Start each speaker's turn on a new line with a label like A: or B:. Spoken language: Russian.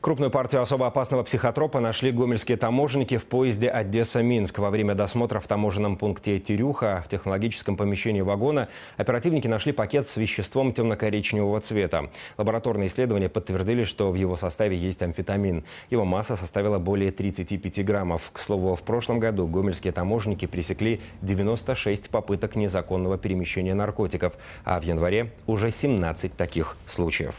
A: Крупную партию особо опасного психотропа нашли гомельские таможенники в поезде Одесса-Минск. Во время досмотра в таможенном пункте Терюха в технологическом помещении вагона оперативники нашли пакет с веществом темно-коричневого цвета. Лабораторные исследования подтвердили, что в его составе есть амфетамин. Его масса составила более 35 граммов. К слову, в прошлом году гомельские таможенники пресекли 96 попыток незаконного перемещения наркотиков, а в январе уже 17 таких случаев.